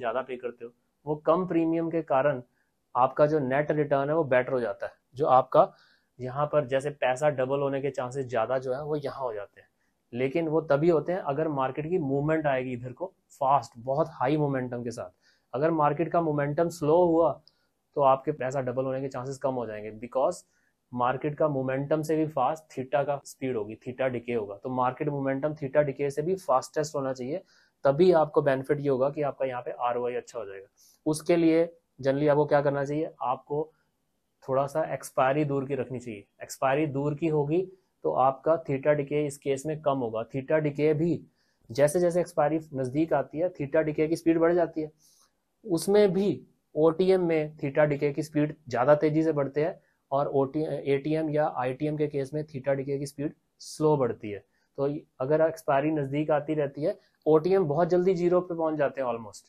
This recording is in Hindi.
ज़्यादा पे करते हो वो कम प्रीमियम के कारण आपका जो नेट रिटर्न है वो बेटर हो जाता है जो आपका यहाँ पर जैसे पैसा डबल होने के चांसेस ज़्यादा जो है वो यहाँ हो जाते हैं लेकिन वो तभी होते हैं अगर मार्केट की मूवमेंट आएगी इधर को फास्ट बहुत हाई मोमेंटम के साथ अगर मार्केट का मोमेंटम स्लो हुआ तो आपके पैसा डबल होने के चांसेस कम हो जाएंगे बिकॉज मार्केट का मोमेंटम से भी फास्ट थीटा का स्पीड होगी थीटा डिके होगा तो मार्केट मोमेंटम थीटा डिके से भी फास्टेस्ट होना चाहिए तभी आपको बेनिफिट ये होगा कि आपका यहाँ पे आर अच्छा हो जाएगा उसके लिए जनरली आपको क्या करना चाहिए आपको थोड़ा सा एक्सपायरी दूर की रखनी चाहिए एक्सपायरी दूर की होगी तो आपका थीटा डिके इस केस में कम होगा थीटा डिके भी जैसे जैसे एक्सपायरी नज़दीक आती है थीटा डिके की स्पीड बढ़ जाती है उसमें भी ओ में थीटा डिके की स्पीड ज़्यादा तेज़ी से बढ़ती है और ओ टी या आई के केस में थीटा डिके की स्पीड स्लो बढ़ती है तो अगर एक्सपायरी नज़दीक आती रहती है ओ बहुत जल्दी जीरो पे पहुंच जाते हैं ऑलमोस्ट